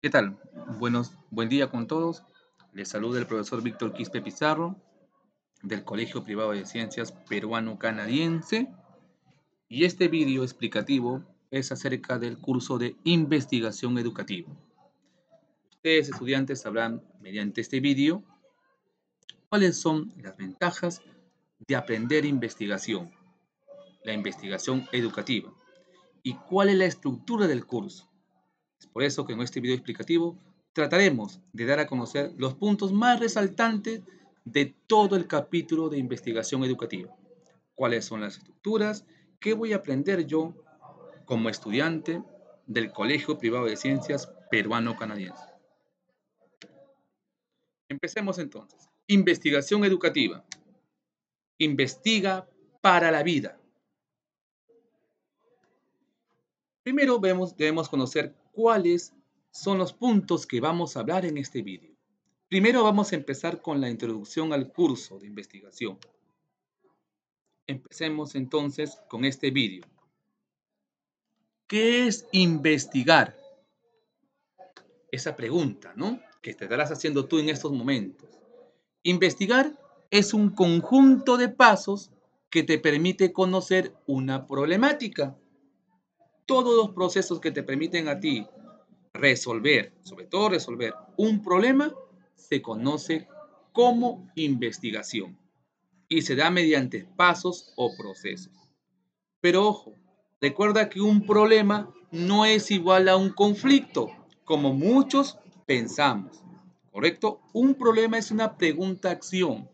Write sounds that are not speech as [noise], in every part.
¿Qué tal? Buenos, buen día con todos. Les saluda el profesor Víctor Quispe Pizarro del Colegio Privado de Ciencias Peruano-Canadiense y este vídeo explicativo es acerca del curso de investigación educativa. Ustedes estudiantes sabrán mediante este vídeo cuáles son las ventajas de aprender investigación, la investigación educativa y cuál es la estructura del curso por eso que en este video explicativo trataremos de dar a conocer los puntos más resaltantes de todo el capítulo de investigación educativa. ¿Cuáles son las estructuras? ¿Qué voy a aprender yo como estudiante del Colegio Privado de Ciencias Peruano-Canadiense? Empecemos entonces. Investigación educativa. Investiga para la vida. Primero vemos, debemos conocer cuáles son los puntos que vamos a hablar en este vídeo. Primero vamos a empezar con la introducción al curso de investigación. Empecemos entonces con este vídeo. ¿Qué es investigar? Esa pregunta, ¿no? Que te estarás haciendo tú en estos momentos. Investigar es un conjunto de pasos que te permite conocer una problemática todos los procesos que te permiten a ti resolver, sobre todo resolver un problema, se conoce como investigación y se da mediante pasos o procesos. Pero ojo, recuerda que un problema no es igual a un conflicto, como muchos pensamos, ¿correcto? Un problema es una pregunta-acción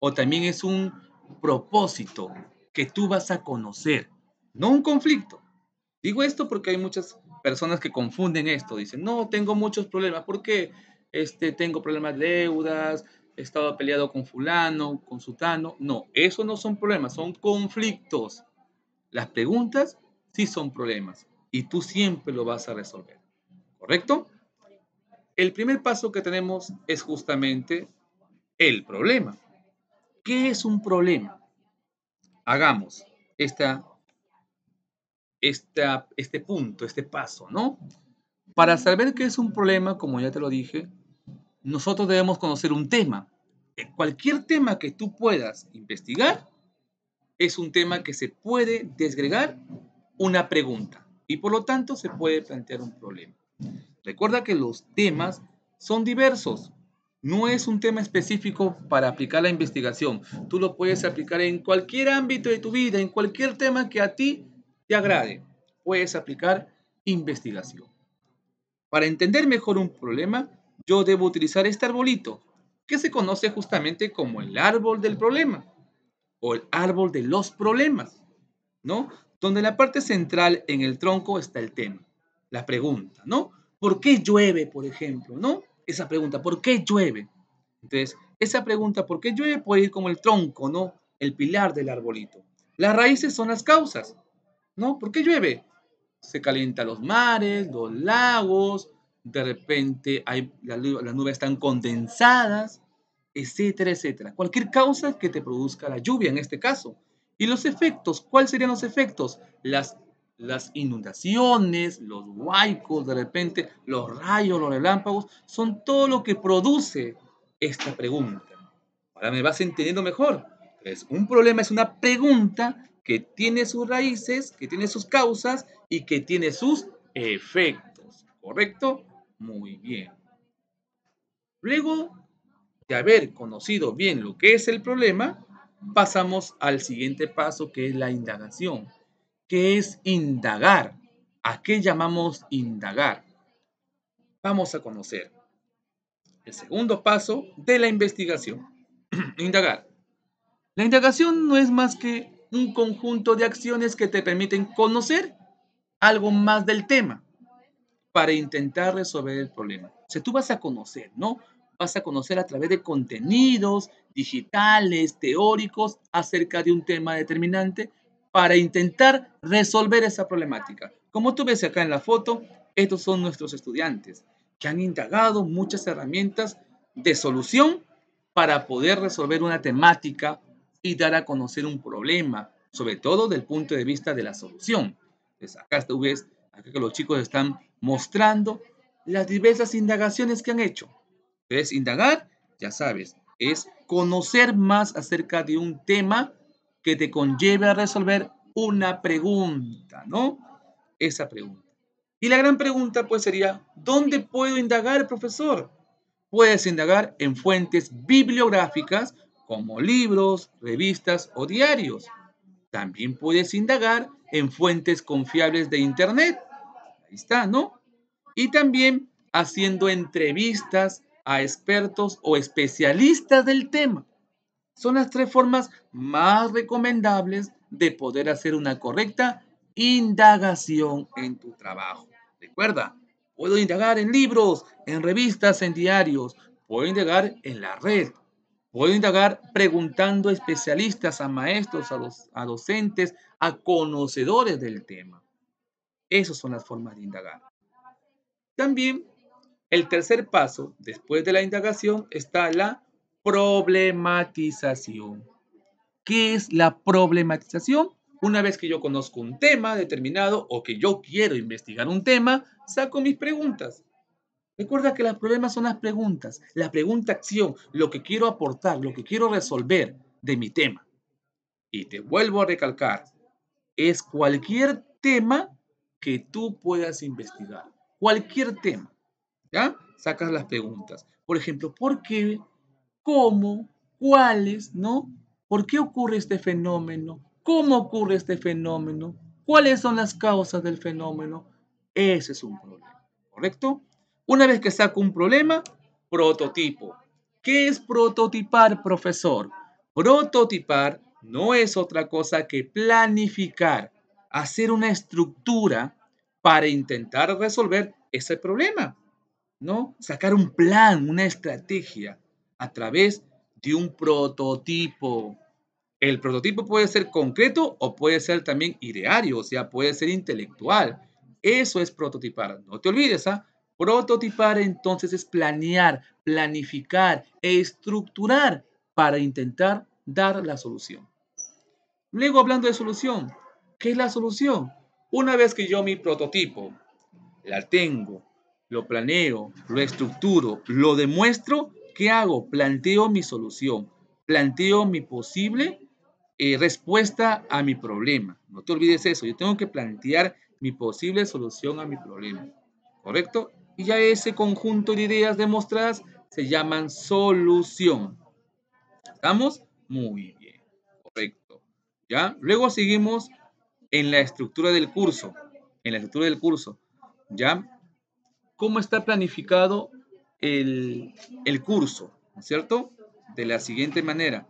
o también es un propósito que tú vas a conocer, no un conflicto. Digo esto porque hay muchas personas que confunden esto. Dicen, no, tengo muchos problemas. ¿Por qué? Este, tengo problemas de deudas, he estado peleado con fulano, con sutano. No, eso no son problemas, son conflictos. Las preguntas sí son problemas y tú siempre lo vas a resolver. ¿Correcto? El primer paso que tenemos es justamente el problema. ¿Qué es un problema? Hagamos esta este, este punto, este paso, ¿no? Para saber qué es un problema, como ya te lo dije, nosotros debemos conocer un tema. Cualquier tema que tú puedas investigar es un tema que se puede desgregar una pregunta y por lo tanto se puede plantear un problema. Recuerda que los temas son diversos. No es un tema específico para aplicar la investigación. Tú lo puedes aplicar en cualquier ámbito de tu vida, en cualquier tema que a ti te agrade. Puedes aplicar investigación. Para entender mejor un problema, yo debo utilizar este arbolito, que se conoce justamente como el árbol del problema o el árbol de los problemas, ¿no? Donde la parte central en el tronco está el tema, la pregunta, ¿no? ¿Por qué llueve, por ejemplo, ¿no? Esa pregunta, ¿por qué llueve? Entonces, esa pregunta, ¿por qué llueve? Puede ir como el tronco, ¿no? El pilar del arbolito. Las raíces son las causas. ¿no? ¿Por qué llueve? Se calientan los mares, los lagos, de repente hay, las nubes están condensadas, etcétera, etcétera. Cualquier causa que te produzca la lluvia en este caso. ¿Y los efectos? ¿Cuáles serían los efectos? Las, las inundaciones, los huaicos, de repente los rayos, los relámpagos, son todo lo que produce esta pregunta. Ahora me vas entendiendo mejor. Entonces, un problema es una pregunta que tiene sus raíces, que tiene sus causas y que tiene sus efectos. ¿Correcto? Muy bien. Luego de haber conocido bien lo que es el problema, pasamos al siguiente paso que es la indagación. que es indagar? ¿A qué llamamos indagar? Vamos a conocer el segundo paso de la investigación. [clears throat] indagar. La indagación no es más que un conjunto de acciones que te permiten conocer algo más del tema para intentar resolver el problema. O sea, tú vas a conocer, ¿no? Vas a conocer a través de contenidos digitales, teóricos, acerca de un tema determinante para intentar resolver esa problemática. Como tú ves acá en la foto, estos son nuestros estudiantes que han indagado muchas herramientas de solución para poder resolver una temática y dar a conocer un problema, sobre todo del punto de vista de la solución. Pues acá ves, que los chicos están mostrando las diversas indagaciones que han hecho. es indagar, ya sabes, es conocer más acerca de un tema que te conlleve a resolver una pregunta, ¿no? Esa pregunta. Y la gran pregunta pues sería, ¿dónde puedo indagar, profesor? Puedes indagar en fuentes bibliográficas como libros, revistas o diarios. También puedes indagar en fuentes confiables de Internet. Ahí está, ¿no? Y también haciendo entrevistas a expertos o especialistas del tema. Son las tres formas más recomendables de poder hacer una correcta indagación en tu trabajo. Recuerda, puedo indagar en libros, en revistas, en diarios, puedo indagar en la red, Puedo indagar preguntando a especialistas, a maestros, a, los, a docentes, a conocedores del tema. Esas son las formas de indagar. También el tercer paso, después de la indagación, está la problematización. ¿Qué es la problematización? Una vez que yo conozco un tema determinado o que yo quiero investigar un tema, saco mis preguntas. Recuerda que los problemas son las preguntas, la pregunta-acción, lo que quiero aportar, lo que quiero resolver de mi tema. Y te vuelvo a recalcar, es cualquier tema que tú puedas investigar. Cualquier tema. ¿Ya? Sacas las preguntas. Por ejemplo, ¿por qué? ¿Cómo? ¿Cuáles? ¿No? ¿Por qué ocurre este fenómeno? ¿Cómo ocurre este fenómeno? ¿Cuáles son las causas del fenómeno? Ese es un problema. ¿Correcto? Una vez que saco un problema, prototipo. ¿Qué es prototipar, profesor? Prototipar no es otra cosa que planificar, hacer una estructura para intentar resolver ese problema, ¿no? Sacar un plan, una estrategia a través de un prototipo. El prototipo puede ser concreto o puede ser también ideario, o sea, puede ser intelectual. Eso es prototipar. No te olvides, ¿ah? Prototipar entonces es planear, planificar e estructurar para intentar dar la solución. Luego hablando de solución, ¿qué es la solución? Una vez que yo mi prototipo la tengo, lo planeo, lo estructuro, lo demuestro, ¿qué hago? Planteo mi solución, planteo mi posible eh, respuesta a mi problema. No te olvides eso, yo tengo que plantear mi posible solución a mi problema. ¿Correcto? y ya ese conjunto de ideas demostradas se llaman solución. ¿Estamos? Muy bien, correcto. ¿Ya? Luego seguimos en la estructura del curso, en la estructura del curso, ¿ya? ¿Cómo está planificado el, el curso? cierto? De la siguiente manera.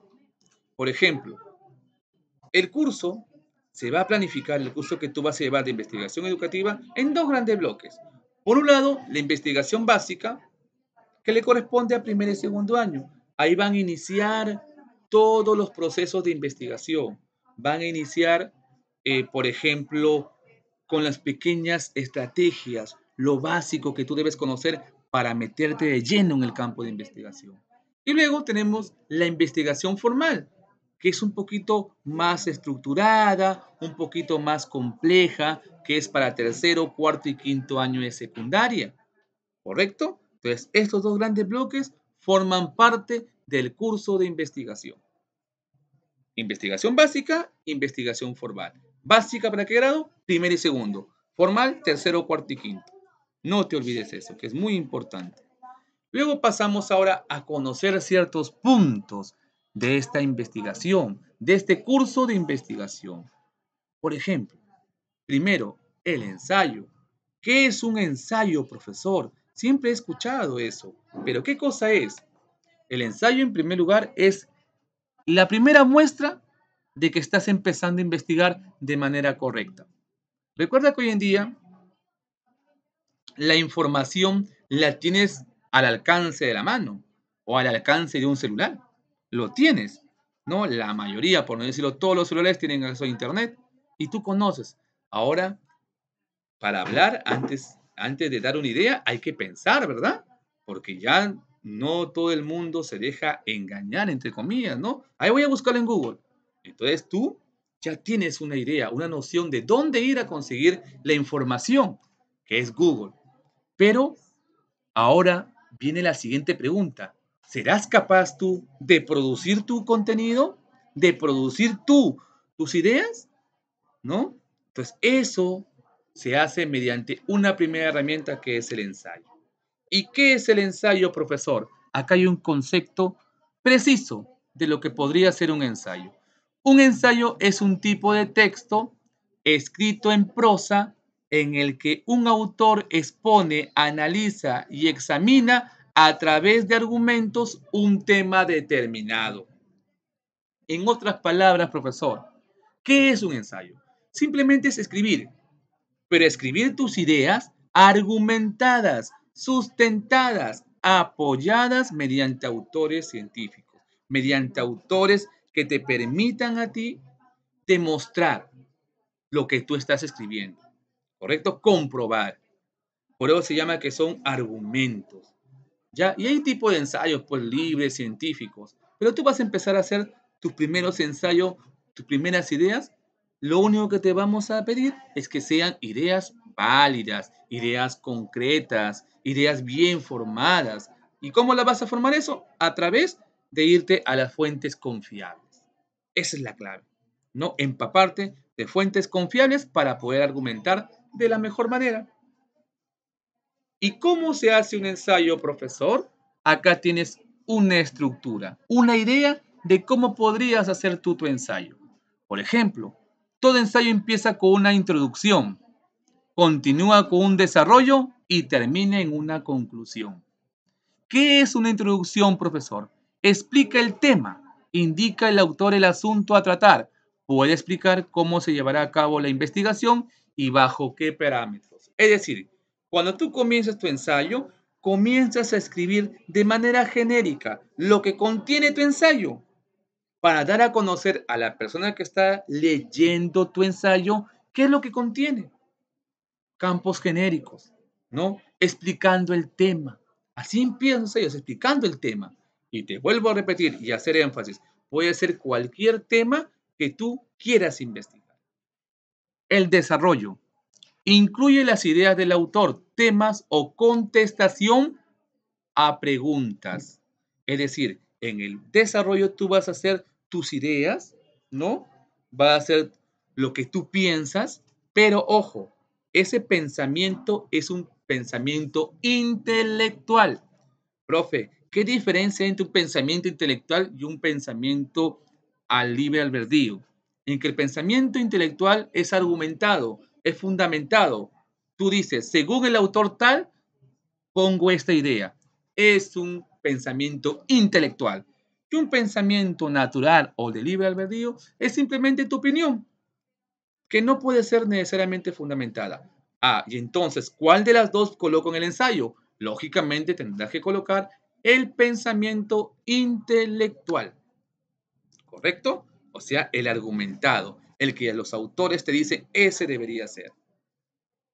Por ejemplo, el curso se va a planificar, el curso que tú vas a llevar de investigación educativa, en dos grandes bloques. Por un lado, la investigación básica, que le corresponde a primer y segundo año. Ahí van a iniciar todos los procesos de investigación. Van a iniciar, eh, por ejemplo, con las pequeñas estrategias, lo básico que tú debes conocer para meterte de lleno en el campo de investigación. Y luego tenemos la investigación formal, que es un poquito más estructurada, un poquito más compleja, que es para tercero, cuarto y quinto año de secundaria. ¿Correcto? Entonces, estos dos grandes bloques forman parte del curso de investigación. Investigación básica, investigación formal. Básica para qué grado? Primero y segundo. Formal, tercero, cuarto y quinto. No te olvides eso, que es muy importante. Luego pasamos ahora a conocer ciertos puntos de esta investigación, de este curso de investigación. Por ejemplo, Primero, el ensayo. ¿Qué es un ensayo, profesor? Siempre he escuchado eso, pero ¿qué cosa es? El ensayo, en primer lugar, es la primera muestra de que estás empezando a investigar de manera correcta. Recuerda que hoy en día la información la tienes al alcance de la mano o al alcance de un celular. Lo tienes, ¿no? La mayoría, por no decirlo, todos los celulares tienen acceso a Internet y tú conoces Ahora, para hablar, antes, antes de dar una idea, hay que pensar, ¿verdad? Porque ya no todo el mundo se deja engañar, entre comillas, ¿no? Ahí voy a buscarlo en Google. Entonces tú ya tienes una idea, una noción de dónde ir a conseguir la información, que es Google. Pero ahora viene la siguiente pregunta. ¿Serás capaz tú de producir tu contenido? ¿De producir tú tus ideas? ¿No? Entonces, eso se hace mediante una primera herramienta que es el ensayo. ¿Y qué es el ensayo, profesor? Acá hay un concepto preciso de lo que podría ser un ensayo. Un ensayo es un tipo de texto escrito en prosa en el que un autor expone, analiza y examina a través de argumentos un tema determinado. En otras palabras, profesor, ¿qué es un ensayo? Simplemente es escribir, pero escribir tus ideas argumentadas, sustentadas, apoyadas mediante autores científicos, mediante autores que te permitan a ti demostrar lo que tú estás escribiendo, ¿correcto? Comprobar. Por eso se llama que son argumentos. ¿ya? Y hay tipo de ensayos, pues, libres, científicos, pero tú vas a empezar a hacer tus primeros ensayos, tus primeras ideas lo único que te vamos a pedir es que sean ideas válidas, ideas concretas, ideas bien formadas. ¿Y cómo las vas a formar eso? A través de irte a las fuentes confiables. Esa es la clave, ¿no? Empaparte de fuentes confiables para poder argumentar de la mejor manera. ¿Y cómo se hace un ensayo, profesor? Acá tienes una estructura, una idea de cómo podrías hacer tú tu ensayo. Por ejemplo, todo ensayo empieza con una introducción, continúa con un desarrollo y termina en una conclusión. ¿Qué es una introducción, profesor? Explica el tema, indica el autor el asunto a tratar, puede explicar cómo se llevará a cabo la investigación y bajo qué parámetros. Es decir, cuando tú comienzas tu ensayo, comienzas a escribir de manera genérica lo que contiene tu ensayo para dar a conocer a la persona que está leyendo tu ensayo qué es lo que contiene. Campos genéricos, ¿no? Explicando el tema. Así empiezan ellos, explicando el tema. Y te vuelvo a repetir y hacer énfasis. Puede ser cualquier tema que tú quieras investigar. El desarrollo. Incluye las ideas del autor, temas o contestación a preguntas. Es decir, en el desarrollo tú vas a hacer tus ideas, ¿no? Va a ser lo que tú piensas, pero ojo, ese pensamiento es un pensamiento intelectual. Profe, ¿qué diferencia entre un pensamiento intelectual y un pensamiento al libre albedrío? En que el pensamiento intelectual es argumentado, es fundamentado. Tú dices, según el autor tal, pongo esta idea. Es un pensamiento intelectual un pensamiento natural o de libre albedrío es simplemente tu opinión, que no puede ser necesariamente fundamentada. Ah, y entonces, ¿cuál de las dos coloco en el ensayo? Lógicamente tendrás que colocar el pensamiento intelectual. ¿Correcto? O sea, el argumentado, el que los autores te dice ese debería ser.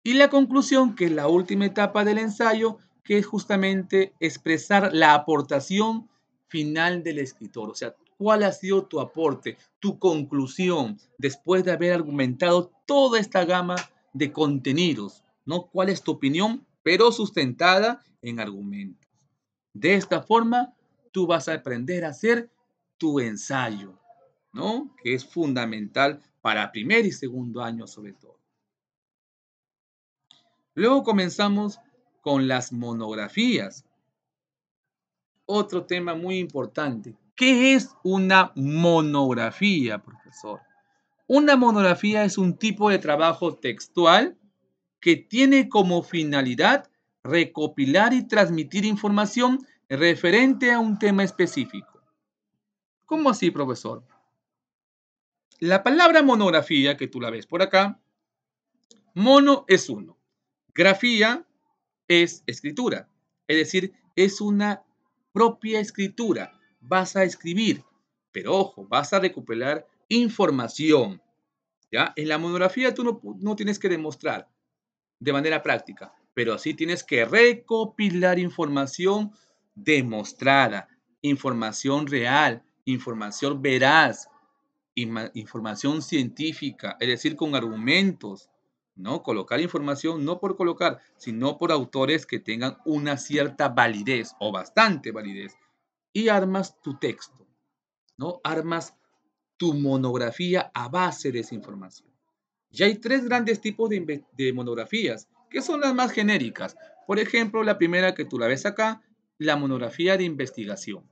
Y la conclusión, que es la última etapa del ensayo, que es justamente expresar la aportación final del escritor, o sea, cuál ha sido tu aporte, tu conclusión, después de haber argumentado toda esta gama de contenidos, ¿no? ¿Cuál es tu opinión, pero sustentada en argumentos? De esta forma, tú vas a aprender a hacer tu ensayo, ¿no? Que es fundamental para primer y segundo año sobre todo. Luego comenzamos con las monografías, otro tema muy importante. ¿Qué es una monografía, profesor? Una monografía es un tipo de trabajo textual que tiene como finalidad recopilar y transmitir información referente a un tema específico. ¿Cómo así, profesor? La palabra monografía, que tú la ves por acá, mono es uno, grafía es escritura, es decir, es una propia escritura. Vas a escribir, pero ojo, vas a recopilar información. ¿ya? En la monografía tú no, no tienes que demostrar de manera práctica, pero sí tienes que recopilar información demostrada, información real, información veraz, información científica, es decir, con argumentos, ¿no? Colocar información no por colocar, sino por autores que tengan una cierta validez o bastante validez. Y armas tu texto, ¿no? Armas tu monografía a base de esa información. Ya hay tres grandes tipos de, monografías, que son las más genéricas. Por ejemplo, la primera que tú la ves acá, la monografía de investigación,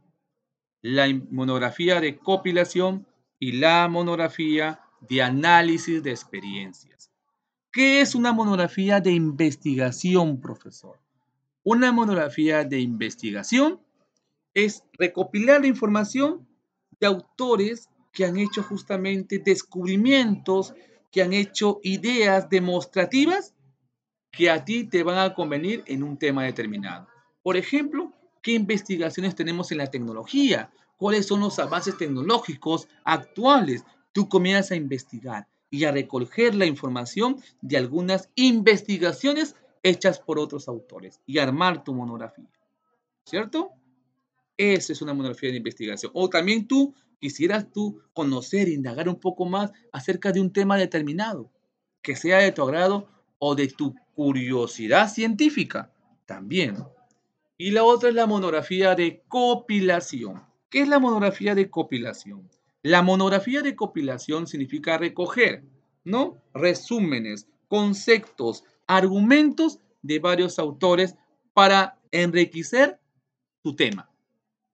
la monografía de copilación y la monografía de análisis de experiencias. ¿Qué es una monografía de investigación, profesor? Una monografía de investigación es recopilar la información de autores que han hecho justamente descubrimientos, que han hecho ideas demostrativas que a ti te van a convenir en un tema determinado. Por ejemplo, ¿qué investigaciones tenemos en la tecnología? ¿Cuáles son los avances tecnológicos actuales? Tú comienzas a investigar y a recoger la información de algunas investigaciones hechas por otros autores y armar tu monografía. ¿Cierto? Esa es una monografía de investigación. O también tú quisieras tú conocer, indagar un poco más acerca de un tema determinado, que sea de tu agrado o de tu curiosidad científica también. Y la otra es la monografía de copilación. ¿Qué es la monografía de copilación? La monografía de compilación significa recoger, ¿no? Resúmenes, conceptos, argumentos de varios autores para enriquecer tu tema,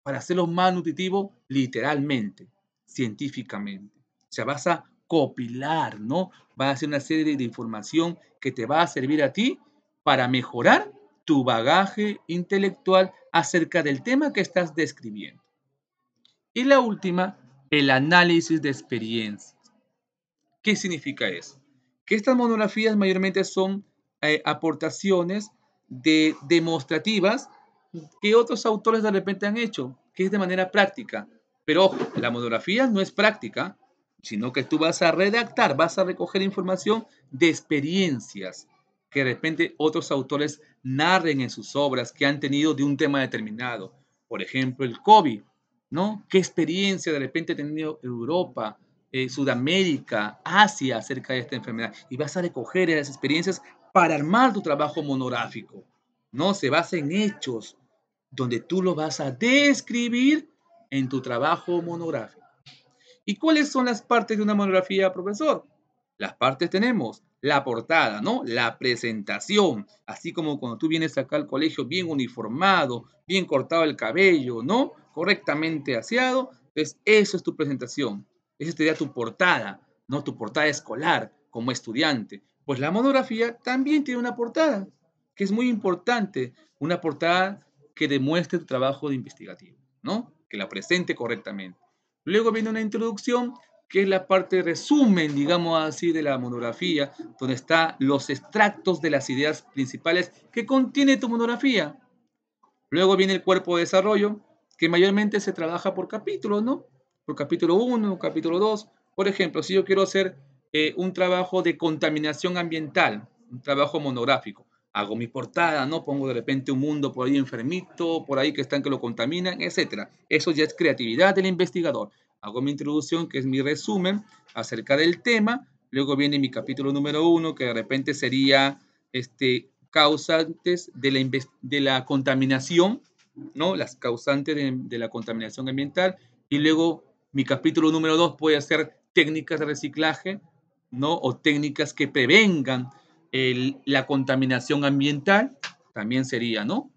para hacerlo más nutritivo literalmente, científicamente. O sea, vas a copilar, ¿no? Va a hacer una serie de información que te va a servir a ti para mejorar tu bagaje intelectual acerca del tema que estás describiendo. Y la última el análisis de experiencias. ¿Qué significa eso? Que estas monografías mayormente son eh, aportaciones de, demostrativas que otros autores de repente han hecho, que es de manera práctica. Pero ojo, la monografía no es práctica, sino que tú vas a redactar, vas a recoger información de experiencias que de repente otros autores narren en sus obras que han tenido de un tema determinado. Por ejemplo, el COVID ¿no? ¿Qué experiencia de repente ha tenido Europa, eh, Sudamérica, Asia acerca de esta enfermedad? Y vas a recoger esas experiencias para armar tu trabajo monográfico, ¿no? Se basa en hechos donde tú lo vas a describir en tu trabajo monográfico. ¿Y cuáles son las partes de una monografía, profesor? Las partes tenemos la portada, ¿no? La presentación, así como cuando tú vienes acá al colegio bien uniformado, bien cortado el cabello, ¿no? correctamente aseado, pues eso es tu presentación. Esa sería tu portada, no tu portada escolar como estudiante. Pues la monografía también tiene una portada, que es muy importante, una portada que demuestre tu trabajo de investigativo, ¿no? Que la presente correctamente. Luego viene una introducción, que es la parte de resumen, digamos así, de la monografía, donde están los extractos de las ideas principales que contiene tu monografía. Luego viene el cuerpo de desarrollo, que mayormente se trabaja por capítulos, ¿no? Por capítulo 1, capítulo 2. Por ejemplo, si yo quiero hacer eh, un trabajo de contaminación ambiental, un trabajo monográfico, hago mi portada, ¿no? Pongo de repente un mundo por ahí enfermito, por ahí que están que lo contaminan, etc. Eso ya es creatividad del investigador. Hago mi introducción, que es mi resumen acerca del tema. Luego viene mi capítulo número 1, que de repente sería este, causantes de de la contaminación ¿no? Las causantes de, la contaminación ambiental. Y luego mi capítulo número 2 puede ser técnicas de reciclaje, ¿no? O técnicas que prevengan la contaminación ambiental, también sería, ¿no?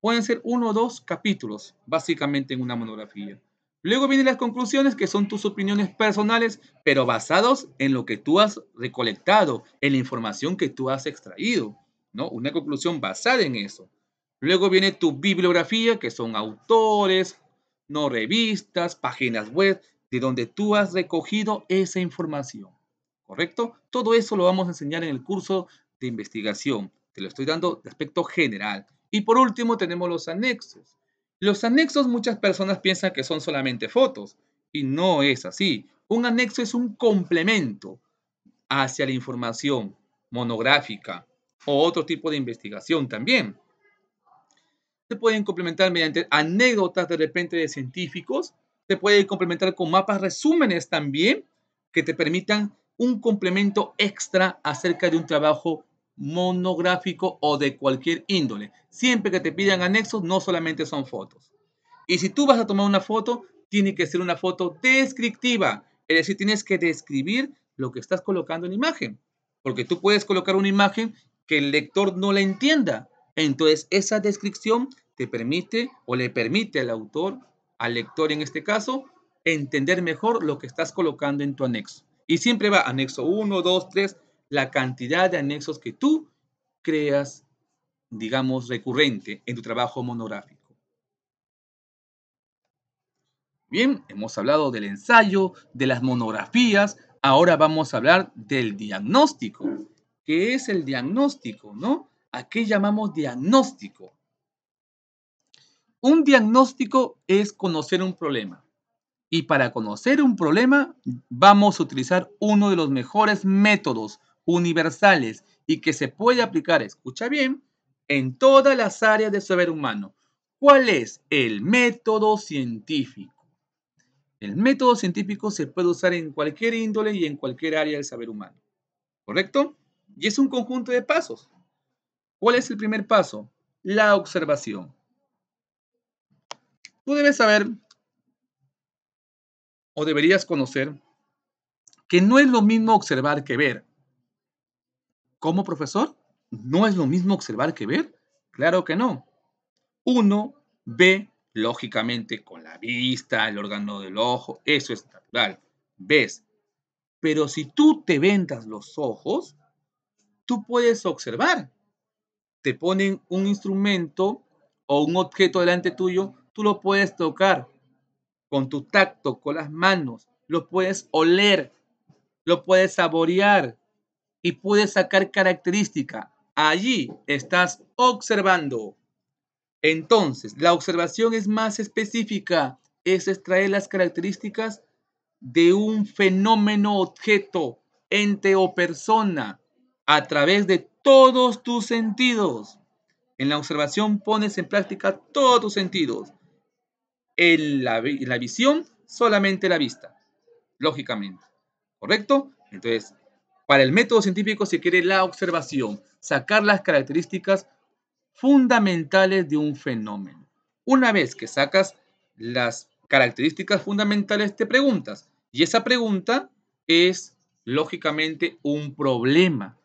Pueden ser uno o dos capítulos, básicamente en una monografía. Luego vienen las conclusiones, que son tus opiniones personales, pero basados en lo que tú has recolectado, en la información que tú has extraído, ¿no? Una conclusión basada en eso. Luego viene tu bibliografía, que son autores, no revistas, páginas web, de donde tú has recogido esa información. ¿Correcto? Todo eso lo vamos a enseñar en el curso de investigación. Te lo estoy dando de aspecto general. Y por último tenemos los anexos. Los anexos muchas personas piensan que son solamente fotos y no es así. Un anexo es un complemento hacia la información monográfica o otro tipo de investigación también se pueden complementar mediante anécdotas de repente de científicos, se puede complementar con mapas resúmenes también que te permitan un complemento extra acerca de un trabajo monográfico o de cualquier índole. Siempre que te pidan anexos, no solamente son fotos. Y si tú vas a tomar una foto, tiene que ser una foto descriptiva. Es decir, tienes que describir lo que estás colocando en imagen. Porque tú puedes colocar una imagen que el lector no la entienda, entonces, esa descripción te permite o le permite al autor, al lector en este caso, entender mejor lo que estás colocando en tu anexo. Y siempre va anexo 1, 2, 3, la cantidad de anexos que tú creas, digamos, recurrente en tu trabajo monográfico. Bien, hemos hablado del ensayo, de las monografías, ahora vamos a hablar del diagnóstico. ¿Qué es el diagnóstico, no? ¿A qué llamamos diagnóstico? Un diagnóstico es conocer un problema. Y para conocer un problema vamos a utilizar uno de los mejores métodos universales y que se puede aplicar, escucha bien, en todas las áreas del saber humano. ¿Cuál es el método científico? El método científico se puede usar en cualquier índole y en cualquier área del saber humano. ¿Correcto? Y es un conjunto de pasos. ¿Cuál es el primer paso? La observación. Tú debes saber o deberías conocer que no es lo mismo observar que ver. ¿Cómo, profesor? ¿No es lo mismo observar que ver? Claro que no. Uno ve lógicamente con la vista, el órgano del ojo, eso es natural. Ves. Pero si tú te vendas los ojos, tú puedes observar te ponen un instrumento o un objeto delante tuyo, tú lo puedes tocar con tu tacto, con las manos, lo puedes oler, lo puedes saborear y puedes sacar característica. Allí estás observando. Entonces, la observación es más específica, es extraer las características de un fenómeno, objeto, ente o persona a través de todos tus sentidos. En la observación pones en práctica todos tus sentidos. En la, visión, solamente la vista, lógicamente. ¿Correcto? Entonces, para el método científico se quiere la observación, sacar las características fundamentales de un fenómeno. Una vez que sacas las características fundamentales, te preguntas. Y esa pregunta es, lógicamente, un problema.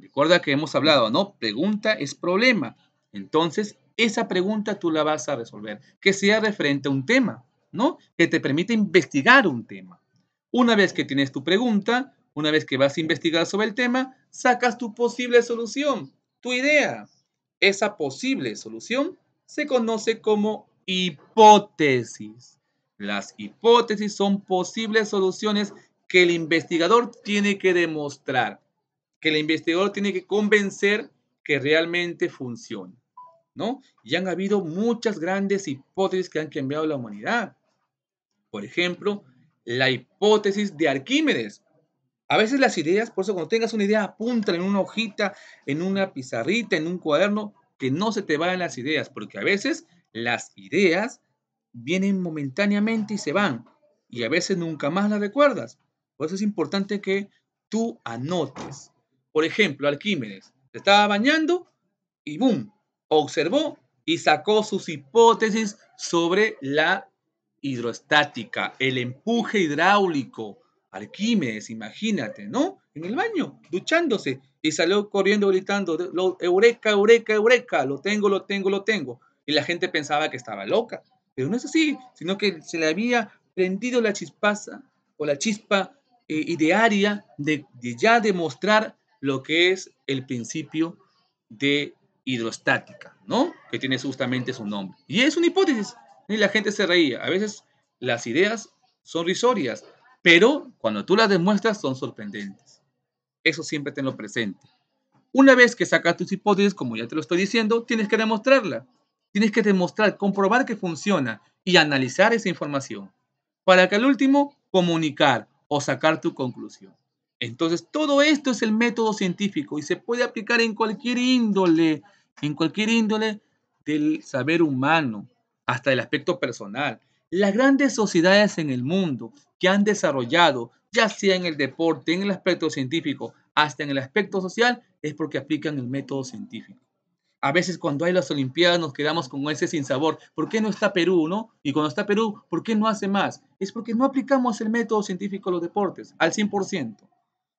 Recuerda que hemos hablado, ¿no? Pregunta es problema. Entonces, esa pregunta tú la vas a resolver, que sea referente a un tema, ¿no? Que te permite investigar un tema. Una vez que tienes tu pregunta, una vez que vas a investigar sobre el tema, sacas tu posible solución, tu idea. Esa posible solución se conoce como hipótesis. Las hipótesis son posibles soluciones que el investigador tiene que demostrar que el investigador tiene que convencer que realmente funciona. ¿no? Y han habido muchas grandes hipótesis que han cambiado la humanidad. Por ejemplo, la hipótesis de Arquímedes. A veces las ideas, por eso cuando tengas una idea, apunta en una hojita, en una pizarrita, en un cuaderno, que no se te vayan las ideas, porque a veces las ideas vienen momentáneamente y se van, y a veces nunca más las recuerdas. Por eso es importante que tú anotes. Por ejemplo, Arquímedes estaba bañando y ¡boom! Observó y sacó sus hipótesis sobre la hidrostática, el empuje hidráulico. Arquímedes, imagínate, ¿no? En el baño, duchándose, y salió corriendo gritando, eureka, eureka, eureka, lo tengo, lo tengo, lo tengo. Y la gente pensaba que estaba loca, pero no es así, sino que se le había prendido la chispaza o la chispa eh, idearia de, de ya demostrar lo que es el principio de hidrostática, ¿no? Que tiene justamente su nombre. Y es una hipótesis. Y la gente se reía. A veces las ideas son risorias, pero cuando tú las demuestras son sorprendentes. Eso siempre tenlo presente. Una vez que sacas tus hipótesis, como ya te lo estoy diciendo, tienes que demostrarla. Tienes que demostrar, comprobar que funciona y analizar esa información. Para que al último comunicar o sacar tu conclusión. Entonces, todo esto es el método científico y se puede aplicar en cualquier índole, en cualquier índole del saber humano, hasta el aspecto personal. Las grandes sociedades en el mundo que han desarrollado, ya sea en el deporte, en el aspecto científico, hasta en el aspecto social, es porque aplican el método científico. A veces cuando hay las Olimpiadas nos quedamos con ese sin sabor. ¿Por qué no está Perú, no? Y cuando está Perú, ¿por qué no hace más? Es porque no aplicamos el método científico a los deportes al 100%.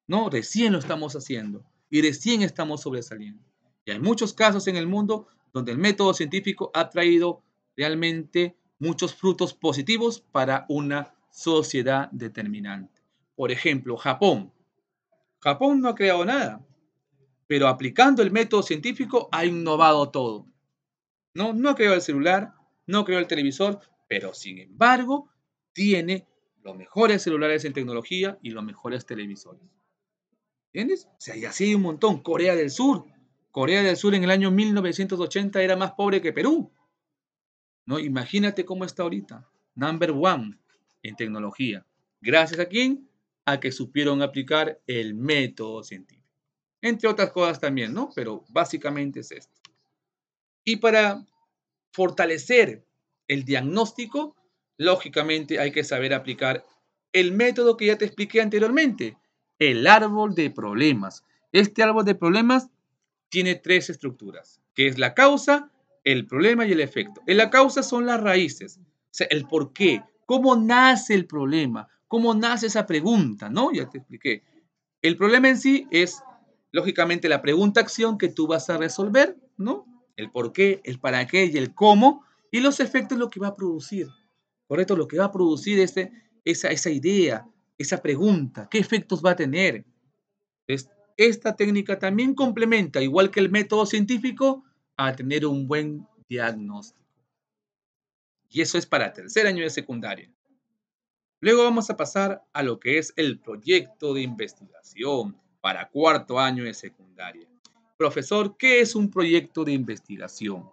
No, recién lo estamos haciendo y recién estamos sobresaliendo. Y hay muchos casos en el mundo donde el método científico ha traído realmente muchos frutos positivos para una sociedad determinante. Por ejemplo, Japón. Japón no ha creado nada, pero aplicando el método científico ha innovado todo. No, no creado el celular, no creó el televisor, pero sin embargo tiene los mejores celulares en tecnología y los mejores televisores. ¿Entiendes? O sea, y así un montón. Corea del Sur. Corea del Sur en el año 1980 era más pobre que Perú. ¿No? Imagínate cómo está ahorita. Number one en tecnología. Gracias a quién? A que supieron aplicar el método científico. Entre otras cosas también, ¿no? Pero básicamente es esto. Y para fortalecer el diagnóstico, lógicamente hay que saber aplicar el método que ya te expliqué anteriormente, el árbol de problemas. Este árbol de problemas tiene tres estructuras, que es la causa, el problema y el efecto. En la causa son las raíces, o sea, el por qué, cómo nace el problema, cómo nace esa pregunta, ¿no? Ya te expliqué. El problema en sí es, lógicamente, la pregunta-acción que tú vas a resolver, ¿no? El por qué, el para qué y el cómo, y los efectos lo que va a producir, ¿correcto? Lo que va a producir este esa, esa idea, esa pregunta, ¿qué efectos va a tener? Esta técnica también complementa, igual que el método científico, a tener un buen diagnóstico. Y eso es para tercer año de secundaria. Luego vamos a pasar a lo que es el proyecto de investigación para cuarto año de secundaria. Profesor, ¿qué es un proyecto de investigación?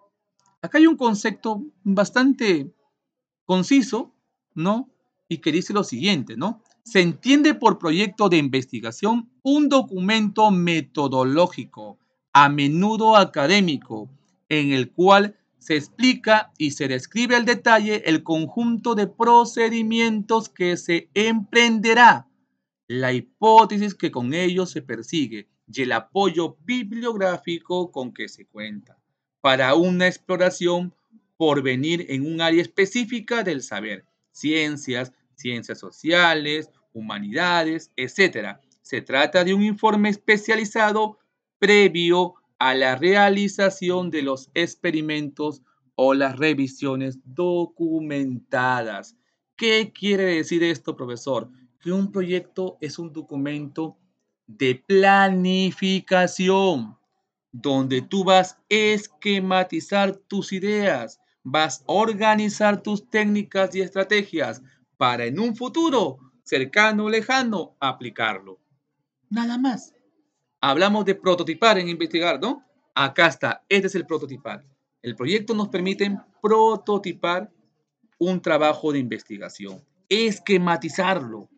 Acá hay un concepto bastante conciso, ¿no? Y que dice lo siguiente, ¿no? se entiende por proyecto de investigación un documento metodológico, a menudo académico, en el cual se explica y se describe al detalle el conjunto de procedimientos que se emprenderá, la hipótesis que con ellos se persigue y el apoyo bibliográfico con que se cuenta para una exploración por venir en un área específica del saber, ciencias, ciencias sociales, humanidades, etc. Se trata de un informe especializado previo a la realización de los experimentos o las revisiones documentadas. ¿Qué quiere decir esto, profesor? Que un proyecto es un documento de planificación, donde tú vas a esquematizar tus ideas, vas a organizar tus técnicas y estrategias, para en un futuro, cercano o lejano, aplicarlo. Nada más. Hablamos de prototipar en investigar, ¿no? Acá está, este es el prototipar. El proyecto nos permite prototipar un trabajo de investigación, esquematizarlo.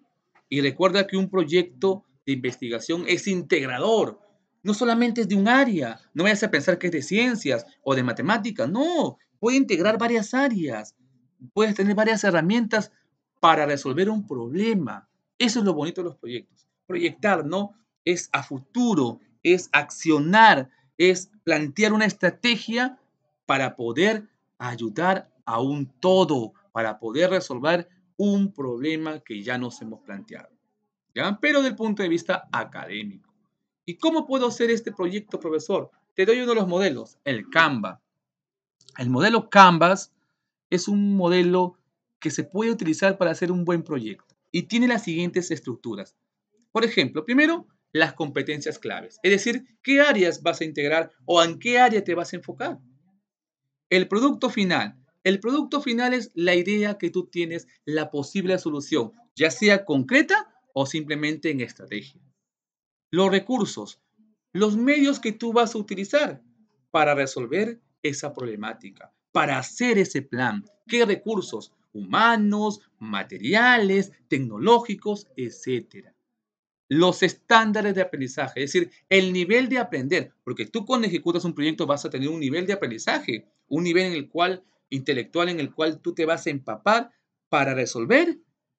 Y recuerda que un proyecto de investigación es integrador, no solamente es de un área, no vayas a pensar que es de ciencias o de matemáticas, no, puede integrar varias áreas, puedes tener varias herramientas para resolver un problema. Eso es lo bonito de los proyectos. Proyectar, ¿no? Es a futuro, es accionar, es plantear una estrategia para poder ayudar a un todo, para poder resolver un problema que ya nos hemos planteado. ¿ya? Pero del punto de vista académico. ¿Y cómo puedo hacer este proyecto, profesor? Te doy uno de los modelos, el Canva. El modelo Canvas es un modelo que se puede utilizar para hacer un buen proyecto y tiene las siguientes estructuras. Por ejemplo, primero, las competencias claves, es decir, qué áreas vas a integrar o en qué área te vas a enfocar. El producto final. El producto final es la idea que tú tienes, la posible solución, ya sea concreta o simplemente en estrategia. Los recursos, los medios que tú vas a utilizar para resolver esa problemática, para hacer ese plan, qué recursos, humanos, materiales, tecnológicos, etc. Los estándares de aprendizaje, es decir, el nivel de aprender, porque tú cuando ejecutas un proyecto vas a tener un nivel de aprendizaje, un nivel en el cual intelectual en el cual tú te vas a empapar para resolver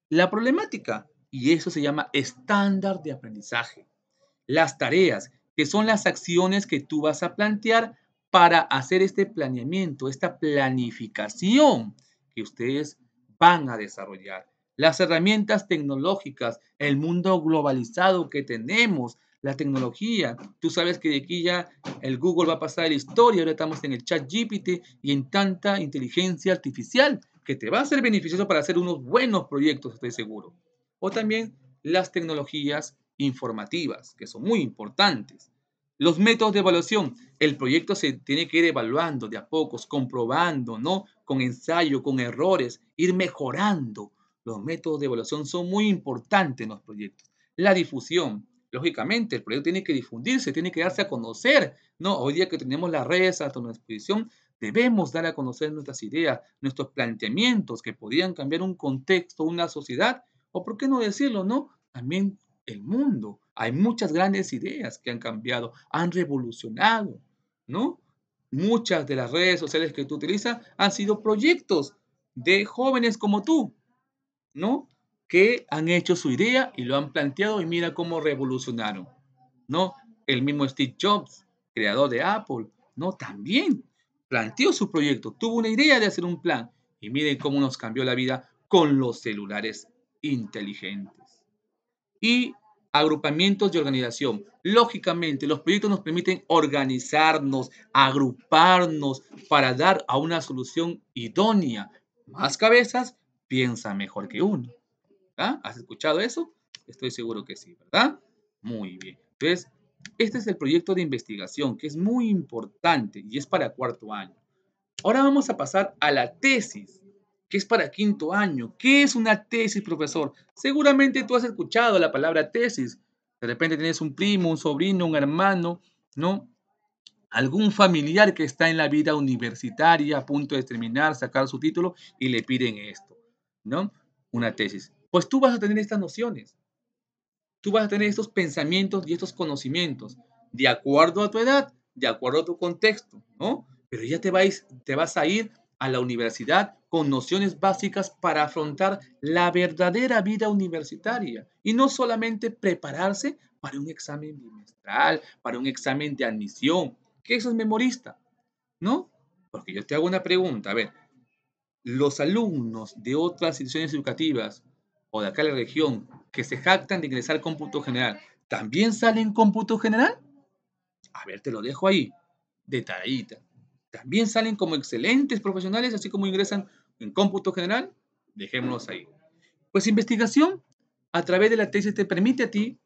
la problemática y eso se llama estándar de aprendizaje. Las tareas, que son las acciones que tú vas a plantear para hacer este planeamiento, esta planificación que ustedes van a desarrollar. Las herramientas tecnológicas, el mundo globalizado que tenemos, la tecnología. Tú sabes que de aquí ya el Google va a pasar a la historia, ahora estamos en el chat GPT y en tanta inteligencia artificial que te va a ser beneficioso para hacer unos buenos proyectos, estoy seguro. O también las tecnologías informativas, que son muy importantes. Los métodos de evaluación. El proyecto se tiene que ir evaluando de a pocos, comprobando, ¿no? Con ensayo, con errores, ir mejorando. Los métodos de evaluación son muy importantes en los proyectos. La difusión. Lógicamente, el proyecto tiene que difundirse, tiene que darse a conocer, ¿no? Hoy día que tenemos las redes a nuestra disposición, debemos dar a conocer nuestras ideas, nuestros planteamientos que podrían cambiar un contexto, una sociedad, o por qué no decirlo, ¿no? También el mundo. Hay muchas grandes ideas que han cambiado, han revolucionado, ¿no? Muchas de las redes sociales que tú utilizas han sido proyectos de jóvenes como tú, ¿no? Que han hecho su idea y lo han planteado y mira cómo revolucionaron, ¿no? El mismo Steve Jobs, creador de Apple, ¿no? También planteó su proyecto, tuvo una idea de hacer un plan y miren cómo nos cambió la vida con los celulares inteligentes. Y agrupamientos de organización. Lógicamente, los proyectos nos permiten organizarnos, agruparnos para dar a una solución idónea. Más cabezas piensa mejor que uno. ¿Has escuchado eso? Estoy seguro que sí, ¿verdad? Muy bien. Entonces, este es el proyecto de investigación que es muy importante y es para cuarto año. Ahora vamos a pasar a la tesis. ¿Qué es para quinto año. ¿Qué es una tesis, profesor? Seguramente tú has escuchado la palabra tesis. De repente tienes un primo, un sobrino, un hermano, ¿no? Algún familiar que está en la vida universitaria a punto de terminar, sacar su título y le piden esto, ¿no? Una tesis. Pues tú vas a tener estas nociones. Tú vas a tener estos pensamientos y estos conocimientos de acuerdo a tu edad, de acuerdo a tu contexto, ¿no? Pero ya te vas, te vas a ir a la universidad con nociones básicas para afrontar la verdadera vida universitaria y no solamente prepararse para un examen bimestral, para un examen de admisión, que eso es memorista, ¿no? Porque yo te hago una pregunta, a ver, los alumnos de otras instituciones educativas o de acá de la región que se jactan de ingresar cómputo general, ¿también salen cómputo general? A ver, te lo dejo ahí, detallita bien salen como excelentes profesionales, así como ingresan en cómputo general, dejémoslos ahí. Pues investigación a través de la tesis te permite a ti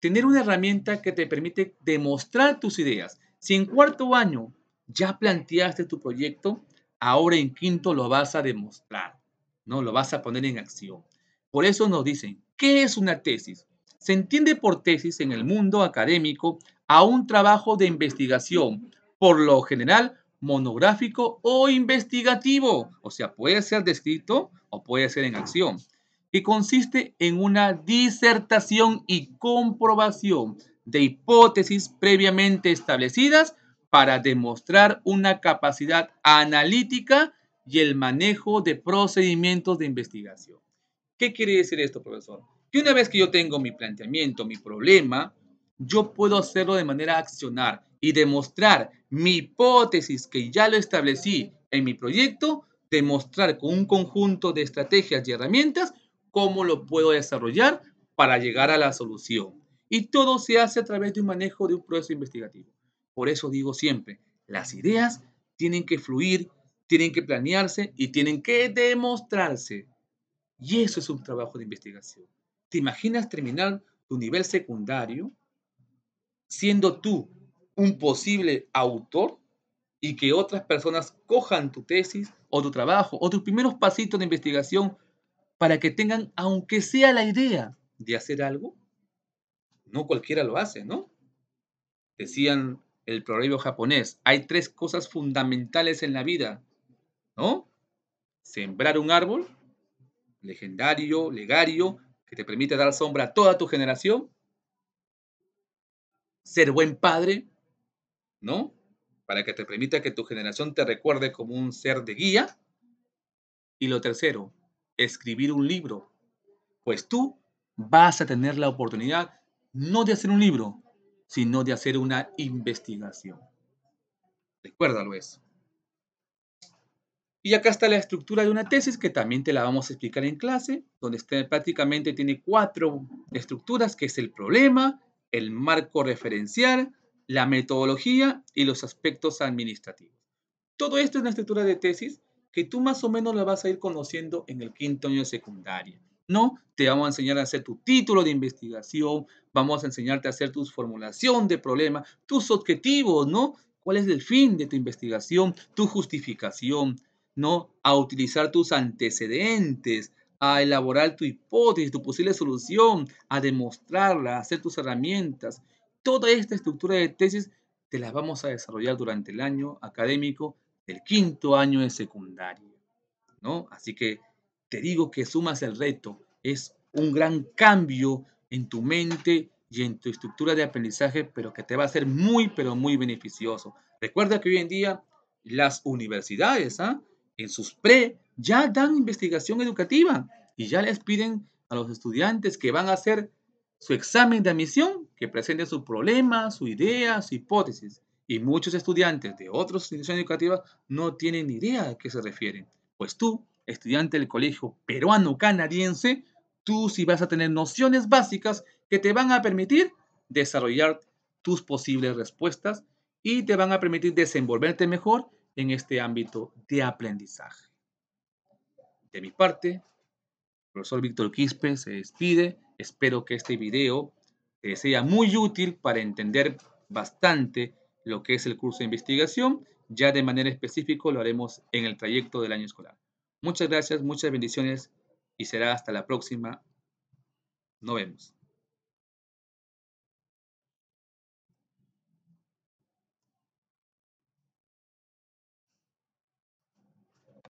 tener una herramienta que te permite demostrar tus ideas. Si en cuarto año ya planteaste tu proyecto, ahora en quinto lo vas a demostrar, ¿no? Lo vas a poner en acción. Por eso nos dicen, ¿qué es una tesis? Se entiende por tesis en el mundo académico a un trabajo de investigación, por lo general monográfico o investigativo, o sea, puede ser descrito o puede ser en acción, que consiste en una disertación y comprobación de hipótesis previamente establecidas para demostrar una capacidad analítica y el manejo de procedimientos de investigación. ¿Qué quiere decir esto, profesor? Que una vez que yo tengo mi planteamiento, mi problema, yo puedo hacerlo de manera accionar y demostrar mi hipótesis que ya lo establecí en mi proyecto, demostrar con un conjunto de estrategias y herramientas cómo lo puedo desarrollar para llegar a la solución. Y todo se hace a través de un manejo de un proceso investigativo. Por eso digo siempre, las ideas tienen que fluir, tienen que planearse y tienen que demostrarse. Y eso es un trabajo de investigación. ¿Te imaginas terminar tu nivel secundario siendo tú un posible autor y que otras personas cojan tu tesis o tu trabajo o tus primeros pasitos de investigación para que tengan, aunque sea la idea de hacer algo? No cualquiera lo hace, ¿no? Decían el proverbio japonés, hay tres cosas fundamentales en la vida, ¿no? Sembrar un árbol, legendario, legario, que te permite dar sombra a toda tu generación, ser buen padre, ¿no? Para que te permita que tu generación te recuerde como un ser de guía. Y lo tercero, escribir un libro. Pues tú vas a tener la oportunidad no de hacer un libro, sino de hacer una investigación. Recuérdalo eso. Y acá está la estructura de una tesis que también te la vamos a explicar en clase, donde prácticamente tiene cuatro estructuras, que es el problema, el marco referencial, la metodología y los aspectos administrativos. Todo esto es una estructura de tesis que tú más o menos la vas a ir conociendo en el quinto año de secundaria. No, te vamos a enseñar a hacer tu título de investigación, vamos a enseñarte a hacer tu formulación de problema, tus objetivos, ¿no? ¿Cuál es el fin de tu investigación? Tu justificación, ¿no? A utilizar tus antecedentes, a elaborar tu hipótesis, tu posible solución, a demostrarla, a hacer tus herramientas. Toda esta estructura de tesis te la vamos a desarrollar durante el año académico del quinto año de secundaria. ¿no? Así que te digo que sumas el reto. Es un gran cambio en tu mente y en tu estructura de aprendizaje, pero que te va a ser muy, pero muy beneficioso. Recuerda que hoy en día las universidades, ¿ah? en sus pre ya dan investigación educativa y ya les piden a los estudiantes que van a hacer su examen de admisión que presenten su problema, su idea, su hipótesis. Y muchos estudiantes de otras instituciones educativas no tienen ni idea a qué se refieren. Pues tú, estudiante del colegio peruano-canadiense, tú sí vas a tener nociones básicas que te van a permitir desarrollar tus posibles respuestas y te van a permitir desenvolverte mejor en este ámbito de aprendizaje. De mi parte, el profesor Víctor Quispe se despide. Espero que este video te sea muy útil para entender bastante lo que es el curso de investigación. Ya de manera específica lo haremos en el trayecto del año escolar. Muchas gracias, muchas bendiciones y será hasta la próxima. Nos vemos.